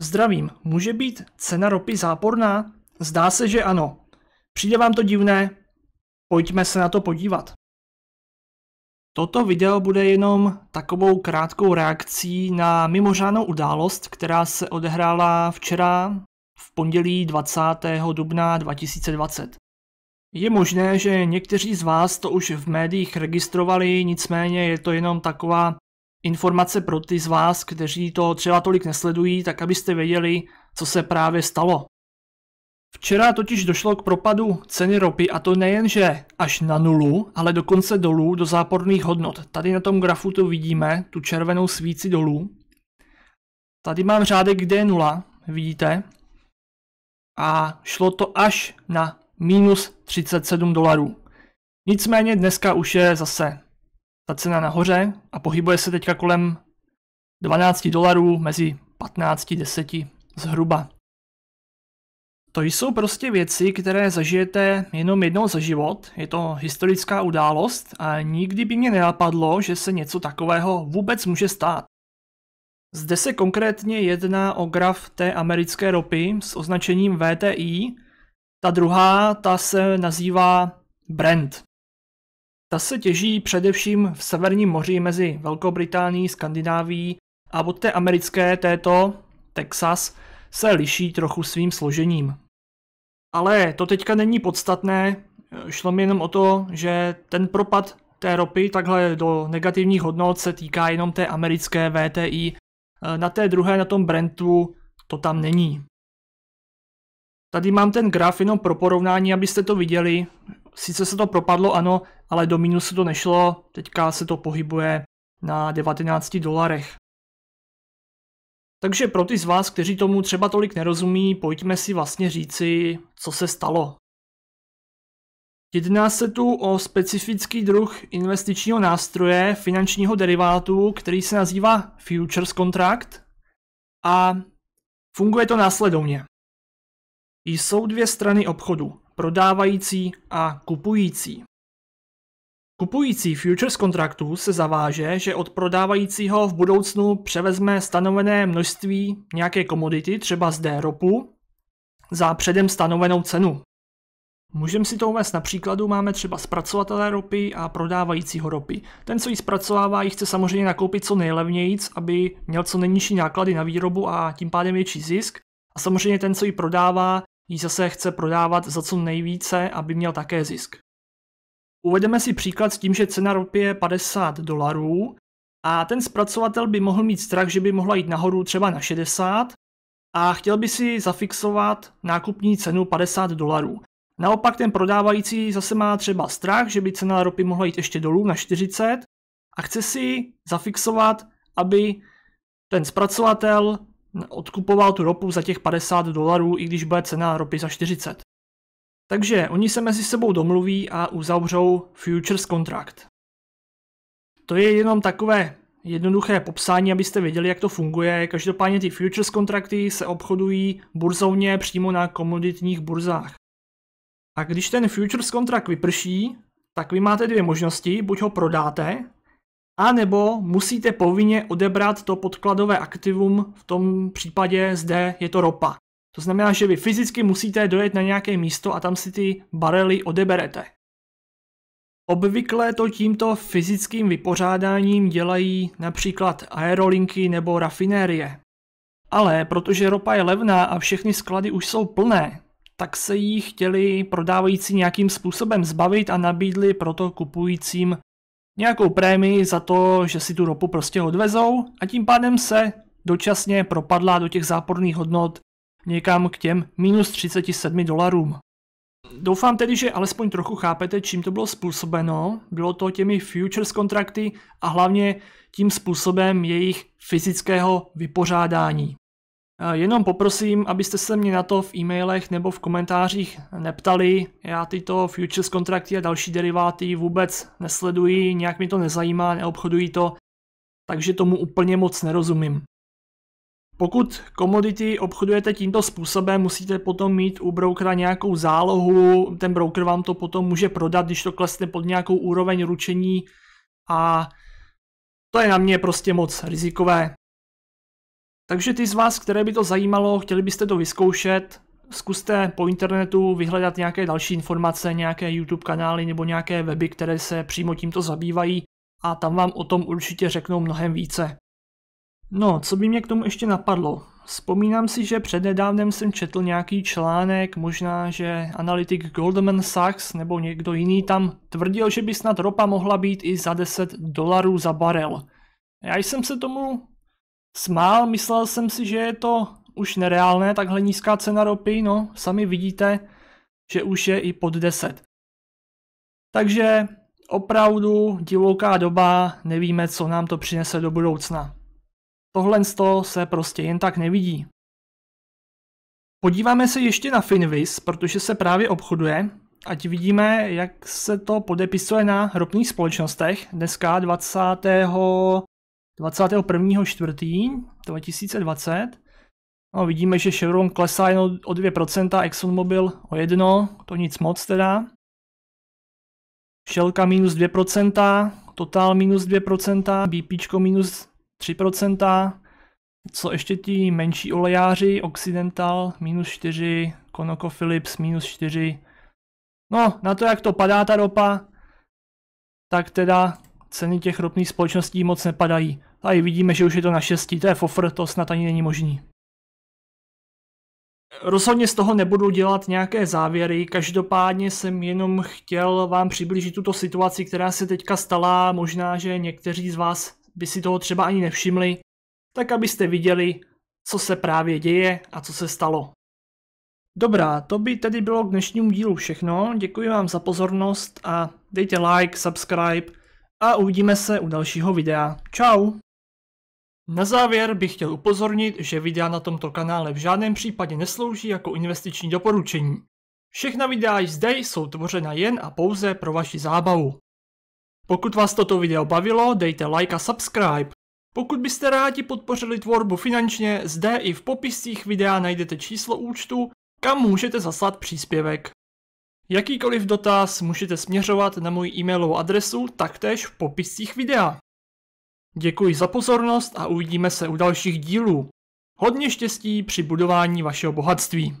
Zdravím, může být cena ropy záporná? Zdá se, že ano. Přijde vám to divné? Pojďme se na to podívat. Toto video bude jenom takovou krátkou reakcí na mimořádnou událost, která se odehrála včera v pondělí 20. dubna 2020. Je možné, že někteří z vás to už v médiích registrovali, nicméně je to jenom taková informace pro ty z vás, kteří to třeba tolik nesledují, tak abyste věděli, co se právě stalo. Včera totiž došlo k propadu ceny ropy a to nejenže až na nulu, ale dokonce dolů do záporných hodnot. Tady na tom grafu to vidíme, tu červenou svíci dolů. Tady mám řádek, kde je nula, vidíte. A šlo to až na minus 37 dolarů. Nicméně dneska už je zase ta cena nahoře a pohybuje se teďka kolem 12 dolarů mezi 15 10 zhruba. To jsou prostě věci, které zažijete jenom jednou za život, je to historická událost a nikdy by mě nenapadlo, že se něco takového vůbec může stát. Zde se konkrétně jedná o graf té americké ropy s označením VTI, ta druhá, ta se nazývá Brent. Ta se těží především v Severním moři mezi Velkou Británií, Skandinávií a od té americké této, Texas, se liší trochu svým složením. Ale to teďka není podstatné, šlo mi jenom o to, že ten propad té ropy takhle do negativních hodnot se týká jenom té americké VTI. Na té druhé, na tom Brentu, to tam není. Tady mám ten graf jenom pro porovnání, abyste to viděli. Sice se to propadlo, ano, ale do mínusu to nešlo, teďka se to pohybuje na 19 dolarech. Takže pro ty z vás, kteří tomu třeba tolik nerozumí, pojďme si vlastně říci, co se stalo. Jedná se tu o specifický druh investičního nástroje finančního derivátu, který se nazývá futures contract a funguje to následovně. Jsou dvě strany obchodu, prodávající a kupující. Kupující futures kontraktu se zaváže, že od prodávajícího v budoucnu převezme stanovené množství nějaké komodity, třeba zde ropu, za předem stanovenou cenu. Můžeme si to uvést na příkladu, máme třeba zpracovatele ropy a prodávajícího ropy. Ten, co ji zpracovává, ji chce samozřejmě nakoupit co nejlevnějíc, aby měl co nejnižší náklady na výrobu a tím pádem větší zisk. A samozřejmě ten, co ji prodává, ji zase chce prodávat za co nejvíce, aby měl také zisk. Uvedeme si příklad s tím, že cena ropy je 50 dolarů a ten zpracovatel by mohl mít strach, že by mohla jít nahoru třeba na 60 a chtěl by si zafixovat nákupní cenu 50 dolarů. Naopak ten prodávající zase má třeba strach, že by cena ropy mohla jít ještě dolů na 40 a chce si zafixovat, aby ten zpracovatel odkupoval tu ropu za těch 50 dolarů, i když bude cena ropy za 40. Takže oni se mezi sebou domluví a uzavřou futures kontrakt. To je jenom takové jednoduché popsání, abyste věděli, jak to funguje. Každopádně ty futures kontrakty se obchodují burzovně přímo na komoditních burzách. A když ten futures kontrakt vyprší, tak vy máte dvě možnosti, buď ho prodáte, anebo musíte povinně odebrat to podkladové aktivum, v tom případě zde je to ropa. To znamená, že vy fyzicky musíte dojet na nějaké místo a tam si ty barely odeberete. Obvykle to tímto fyzickým vypořádáním dělají například aerolinky nebo rafinérie. Ale protože ropa je levná a všechny sklady už jsou plné, tak se jí chtěli prodávající nějakým způsobem zbavit a nabídli proto kupujícím nějakou prémii za to, že si tu ropu prostě odvezou a tím pádem se dočasně propadla do těch záporných hodnot někam k těm minus 37 dolarům. Doufám tedy, že alespoň trochu chápete, čím to bylo způsobeno. Bylo to těmi futures kontrakty a hlavně tím způsobem jejich fyzického vypořádání. Eh, jenom poprosím, abyste se mě na to v e-mailech nebo v komentářích neptali. Já tyto futures kontrakty a další deriváty vůbec nesleduji, nějak mi to nezajímá, neobchoduji to, takže tomu úplně moc nerozumím. Pokud komodity obchodujete tímto způsobem, musíte potom mít u brokera nějakou zálohu, ten broker vám to potom může prodat, když to klesne pod nějakou úroveň ručení a to je na mě prostě moc rizikové. Takže ty z vás, které by to zajímalo, chtěli byste to vyzkoušet, zkuste po internetu vyhledat nějaké další informace, nějaké YouTube kanály nebo nějaké weby, které se přímo tímto zabývají a tam vám o tom určitě řeknou mnohem více. No, co by mě k tomu ještě napadlo? Vzpomínám si, že přednedávnem jsem četl nějaký článek, možná, že analytik Goldman Sachs nebo někdo jiný tam tvrdil, že by snad ropa mohla být i za 10 dolarů za barel. Já jsem se tomu smál, myslel jsem si, že je to už nereálné, takhle nízká cena ropy, no, sami vidíte, že už je i pod 10. Takže opravdu divoká doba, nevíme, co nám to přinese do budoucna. Tohle se prostě jen tak nevidí. Podíváme se ještě na Finviz, protože se právě obchoduje, ať vidíme, jak se to podepisuje na ropných společnostech. Dneska 20. 21.4.2020. 2020. No, vidíme, že Chevron klesá jen o 2%, ExxonMobil o 1%, to nic moc teda. Shellka minus 2%, Total minus 2%, bp minus 3%, co ještě ti menší olejáři, Occidental minus 4, ConocoPhillips minus 4. No, na to, jak to padá ta ropa, tak teda ceny těch ropných společností moc nepadají. Tady vidíme, že už je to na 6, to je fofr, to snad ani není možný. Rozhodně z toho nebudu dělat nějaké závěry, každopádně jsem jenom chtěl vám přiblížit tuto situaci, která se teďka stala, možná, že někteří z vás by si toho třeba ani nevšimli, tak abyste viděli, co se právě děje a co se stalo. Dobrá, to by tedy bylo k dnešnímu dílu všechno. Děkuji vám za pozornost a dejte like, subscribe a uvidíme se u dalšího videa. Čau! Na závěr bych chtěl upozornit, že videa na tomto kanále v žádném případě neslouží jako investiční doporučení. Všechna videa zde jsou tvořena jen a pouze pro vaši zábavu. Pokud vás toto video bavilo, dejte like a subscribe. Pokud byste rádi podpořili tvorbu finančně, zde i v popiscích videa najdete číslo účtu, kam můžete zaslat příspěvek. Jakýkoliv dotaz můžete směřovat na moji e-mailovou adresu taktéž v popiscích videa. Děkuji za pozornost a uvidíme se u dalších dílů. Hodně štěstí při budování vašeho bohatství.